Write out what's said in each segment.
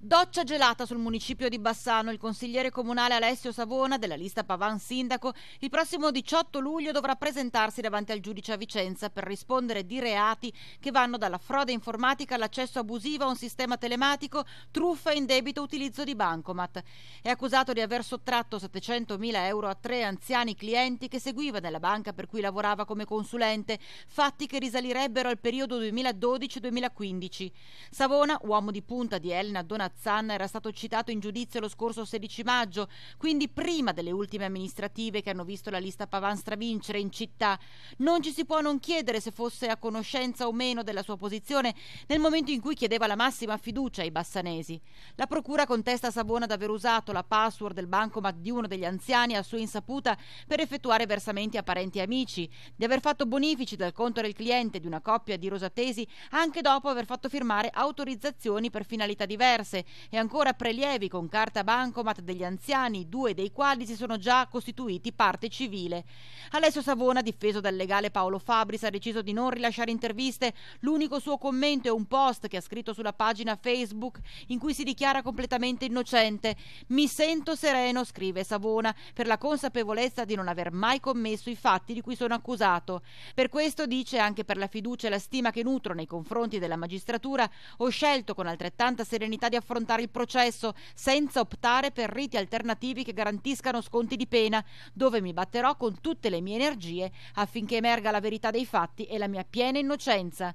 Doccia gelata sul municipio di Bassano. Il consigliere comunale Alessio Savona della lista Pavan Sindaco il prossimo 18 luglio dovrà presentarsi davanti al giudice a Vicenza per rispondere di reati che vanno dalla frode informatica all'accesso abusivo a un sistema telematico, truffa e indebito utilizzo di bancomat. È accusato di aver sottratto 700.000 euro a tre anziani clienti che seguiva nella banca per cui lavorava come consulente, fatti che risalirebbero al periodo 2012-2015. Savona, uomo di punta di Elena Donatello, Mazzan era stato citato in giudizio lo scorso 16 maggio, quindi prima delle ultime amministrative che hanno visto la lista Pavan stravincere in città. Non ci si può non chiedere se fosse a conoscenza o meno della sua posizione nel momento in cui chiedeva la massima fiducia ai bassanesi. La procura contesta a Savona di aver usato la password del bancomat di uno degli anziani a sua insaputa per effettuare versamenti a parenti e amici, di aver fatto bonifici dal conto del cliente di una coppia di rosatesi anche dopo aver fatto firmare autorizzazioni per finalità diverse risorse e ancora prelievi con carta bancomat degli anziani, due dei quali si sono già costituiti parte civile. Alessio Savona, difeso dal legale Paolo Fabris, ha deciso di non rilasciare interviste. L'unico suo commento è un post che ha scritto sulla pagina Facebook in cui si dichiara completamente innocente. Mi sento sereno, scrive Savona, per la consapevolezza di non aver mai commesso i fatti di cui sono accusato. Per questo dice anche per la fiducia e la stima che nutro nei confronti della magistratura, ho scelto con altrettanta serenità di affrontare affrontare il processo senza optare per riti alternativi che garantiscano sconti di pena, dove mi batterò con tutte le mie energie affinché emerga la verità dei fatti e la mia piena innocenza.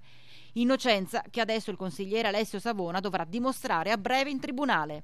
Innocenza che adesso il consigliere Alessio Savona dovrà dimostrare a breve in tribunale.